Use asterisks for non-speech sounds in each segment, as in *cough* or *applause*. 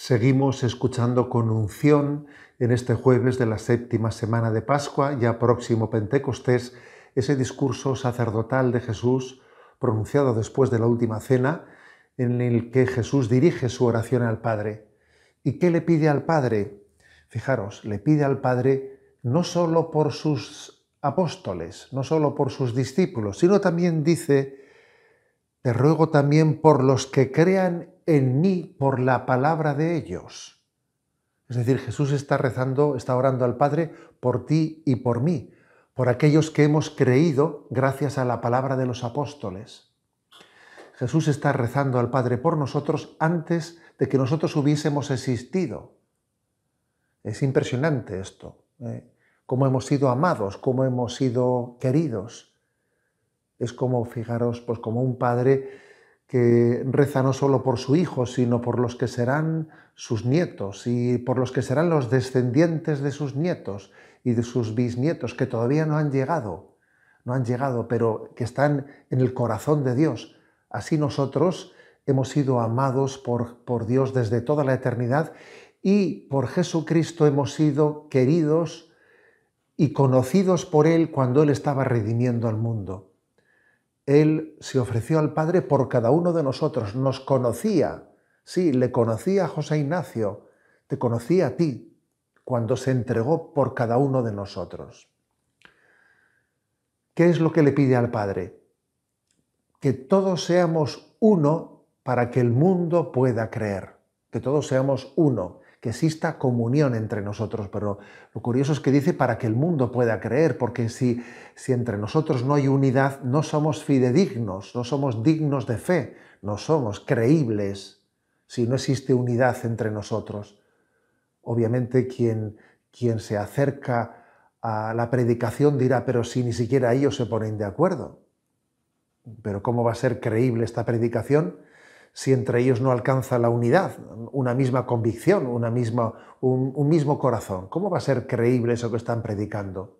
Seguimos escuchando con unción en este jueves de la séptima semana de Pascua, ya próximo Pentecostés, ese discurso sacerdotal de Jesús pronunciado después de la última cena, en el que Jesús dirige su oración al Padre. ¿Y qué le pide al Padre? Fijaros, le pide al Padre no solo por sus apóstoles, no sólo por sus discípulos, sino también dice, te ruego también por los que crean en mí por la palabra de ellos. Es decir, Jesús está rezando, está orando al Padre por ti y por mí, por aquellos que hemos creído gracias a la palabra de los apóstoles. Jesús está rezando al Padre por nosotros antes de que nosotros hubiésemos existido. Es impresionante esto, ¿eh? cómo hemos sido amados, cómo hemos sido queridos. Es como, fijaros, pues como un padre que reza no solo por su hijo, sino por los que serán sus nietos y por los que serán los descendientes de sus nietos y de sus bisnietos, que todavía no han llegado, no han llegado, pero que están en el corazón de Dios. Así nosotros hemos sido amados por, por Dios desde toda la eternidad y por Jesucristo hemos sido queridos y conocidos por Él cuando Él estaba redimiendo al mundo. Él se ofreció al Padre por cada uno de nosotros, nos conocía, sí, le conocía a José Ignacio, te conocía a ti, cuando se entregó por cada uno de nosotros. ¿Qué es lo que le pide al Padre? Que todos seamos uno para que el mundo pueda creer, que todos seamos uno que exista comunión entre nosotros. Pero lo curioso es que dice para que el mundo pueda creer, porque si, entre nosotros no hay unidad, no somos fidedignos, no somos dignos de fe, no somos creíbles si no existe unidad entre nosotros. Obviamente quien se acerca a la predicación dirá, pero si ni siquiera ellos se ponen de acuerdo. Pero ¿cómo va a ser creíble esta predicación si entre ellos no alcanza la unidad, una misma convicción, una misma, un, mismo corazón? ¿Cómo va a ser creíble eso que están predicando?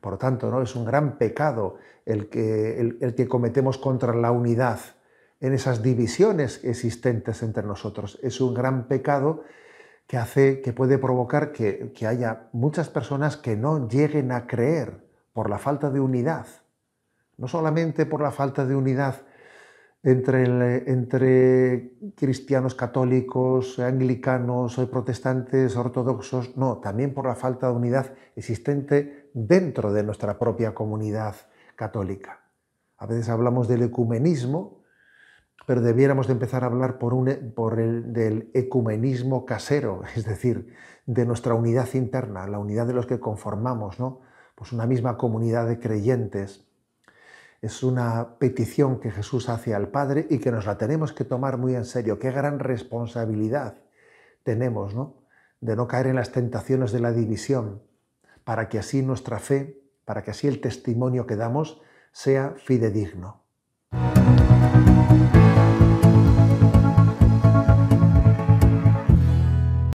Por lo tanto, ¿no? es un gran pecado el que, que cometemos contra la unidad en esas divisiones existentes entre nosotros. Es un gran pecado que hace, que puede provocar que, haya muchas personas que no lleguen a creer por la falta de unidad. No solamente por la falta de unidad entre, cristianos católicos, anglicanos, protestantes, ortodoxos, no, también por la falta de unidad existente dentro de nuestra propia comunidad católica. A veces hablamos del ecumenismo, pero debiéramos de empezar a hablar por, e, el, del ecumenismo casero, *laughs* es decir, de nuestra unidad interna, la unidad de los que conformamos, ¿no? Pues una misma comunidad de creyentes es una petición que Jesús hace al Padre y que nos la tenemos que tomar muy en serio. Qué gran responsabilidad tenemos, ¿no? De no caer en las tentaciones de la división, para que así nuestra fe, para que así el testimonio que damos sea fidedigno.